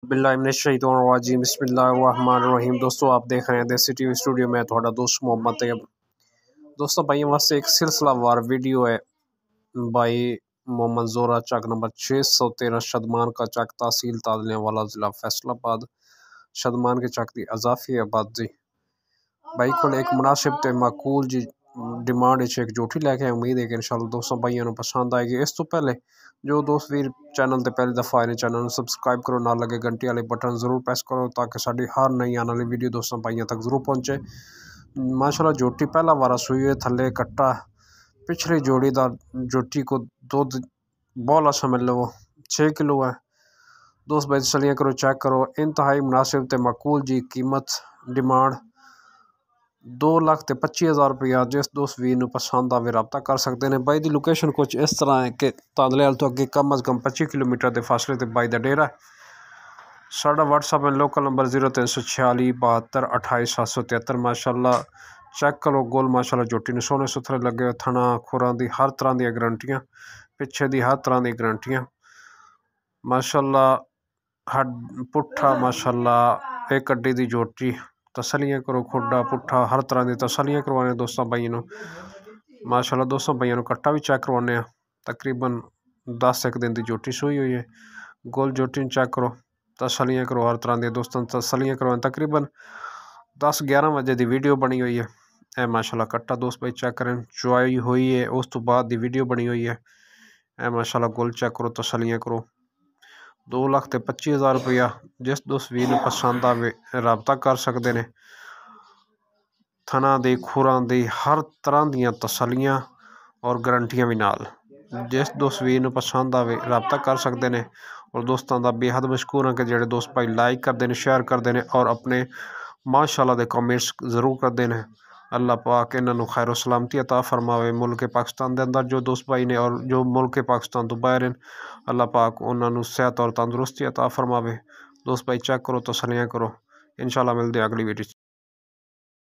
बिस्मिल्लाहिर्रहमानिर्रहीम बिस्मिल्लाहिर्रहमानिर्रहीम दोस्तों आप देख रहे हैं देसी टी स्टूडियो में थोड़ा दोस्त मोहम्मद तैयब दोस्तों भाई हमारे से एक सिलसिलावार वीडियो है भाई मोहम्मद जोरा चक नंबर छः सौ तेरह शदमान का चक तहसील तादने वाला ज़िला फैसलाबाद शदमान के चक की अजाफी आबादी भाई को एक मुनासिब तो माकूल जी डिमांड इस एक जूठी लैके आए उम्मीद है कि इन शाला दोस्तों भाइयों को पसंद आएगी इस तो पहले जो दोस्त भी चैनल पर पहली दफा आए चैनल सबसक्राइब करो ना लगे घंटी वाले बटन जरूर प्रेस करो ताकि हर नई आने वाली वीडियो दोस्तों भाइयों तक जरूर पहुँचे माशाला जोटी पहला बार सूई है थले कट्टा पिछली जोड़ी का जोटी को दुध बहुत अच्छा मिल लो छे किलो है दोस्त भाई चलिए करो चैक करो इंतहाई मुनासिब तो माकूल जी कीमत डिमांड ਦੋ ਲੱਖ ਤੇ 25 ਹਜ਼ਾਰ ਰੁਪਇਆ ਜਿਸ ਦੋਸਤ ਵੀਰ ਨੂੰ ਪਸੰਦ ਆਵੇ ਰابطਾ ਕਰ ਸਕਦੇ ਨੇ ਬਾਈ ਦੀ ਲੋਕੇਸ਼ਨ ਕੁਝ ਇਸ ਤਰ੍ਹਾਂ ਹੈ ਕਿ ਤਾਦਲੇਵਾਲ ਤੋਂ ਅੱਗੇ ਕਮ ਅਜ਼ ਕਮ 25 ਕਿਲੋਮੀਟਰ ਦੇ ਫਾਸਲੇ ਤੇ ਬਾਈ ਦਾ ਡੇਰਾ ਸਾਡਾ WhatsApp ਐਂਡ ਲੋਕਲ ਨੰਬਰ 034647282773 ਮਾਸ਼ਾਅੱਲਾ ਚੈੱਕ ਕਰੋ ਗੋਲ ਮਾਸ਼ਾਅੱਲਾ ਜੋਟੀ ਨੂੰ ਸੋਨੇ ਸੁਥਰੇ ਲੱਗੇ ਥਣਾ ਖੁਰਾਂ ਦੀ ਹਰ ਤਰ੍ਹਾਂ ਦੀਆਂ ਗਰੰਟੀਆਂ ਪਿੱਛੇ ਦੀ ਹਰ ਤਰ੍ਹਾਂ ਦੀਆਂ ਗਰੰਟੀਆਂ ਮਾਸ਼ਾਅੱਲਾ ਹੱਡ ਪੁੱਠਾ ਮਾਸ਼ਾਅੱਲਾ ਇੱਕ ਅੱਡੀ ਦੀ ਜੋਟੀ तसलियाँ करो खोडा पुट्ठा हर तरह की तसलियाँ करवाने दोस्तों बइयों माशाला दोस्तों बइया कट्टा भी चैक करवाने तकरीबन दस एक दिन की ज्योटी सूई हुई है गोल ज्योटी चैक करो तसलियाँ करो हर तरह दोस्तों तसलियाँ करवा तकरीबन दस ग्यारह बजे की वीडियो बनी हुई है ए माशाला कट्टा दोस्त भाई चैक करें चुआई हुई है उस तो बाद वीडियो बनी हुई है ए माशाला गोल चैक करो तसलियाँ करो ਦੋ ਲੱਖ ਤੇ 25000 ਰੁਪਇਆ ਜਿਸ ਸਵੀਰ ਨੂੰ ਪਸੰਦ ਆਵੇ ਰਾਬਤਾ ਕਰ ਸਕਦੇ ਨੇ ਥਣਾ ਦੇ ਖੁਰਾਂ ਦੇ ਹਰ ਤਰ੍ਹਾਂ ਦੀਆਂ ਤਸੱਲੀਆਂ ਔਰ ਗਰੰਟੀਆਂ ਵੀ ਨਾਲ ਜਿਸ ਸਵੀਰ ਨੂੰ ਪਸੰਦ ਆਵੇ ਰਾਬਤਾ ਕਰ ਸਕਦੇ ਨੇ ਔਰ ਦੋਸਤਾਂ ਦਾ ਬੇहद ਮਸ਼ਕੂਰ ਹਾਂ ਕਿ ਜਿਹੜੇ ਦੋਸਤ ਭਾਈ ਲਾਈਕ ਕਰਦੇ ਨੇ ਸ਼ੇਅਰ ਕਰਦੇ ਨੇ ਔਰ ਆਪਣੇ ਮਾਸ਼ਾਅੱਲਾ ਦੇ ਕਮੈਂਟਸ ਜ਼ਰੂਰ ਕਰਦੇ ਨੇ अल्लाह पाक इन्हों खैर सलामती अता फरमावे मुल्क पाकिस्तान के अंदर जो दोस्त भाई ने और जो मुल्क पाकिस्तान तो बाहर हैं अल्लाह पाक उन्होंने सेहत और तंदुरुस्ती अता फरमावे दोस्त भाई चेक करो तसलियाँ तो करो इन शाला मिलते अगली वीडियो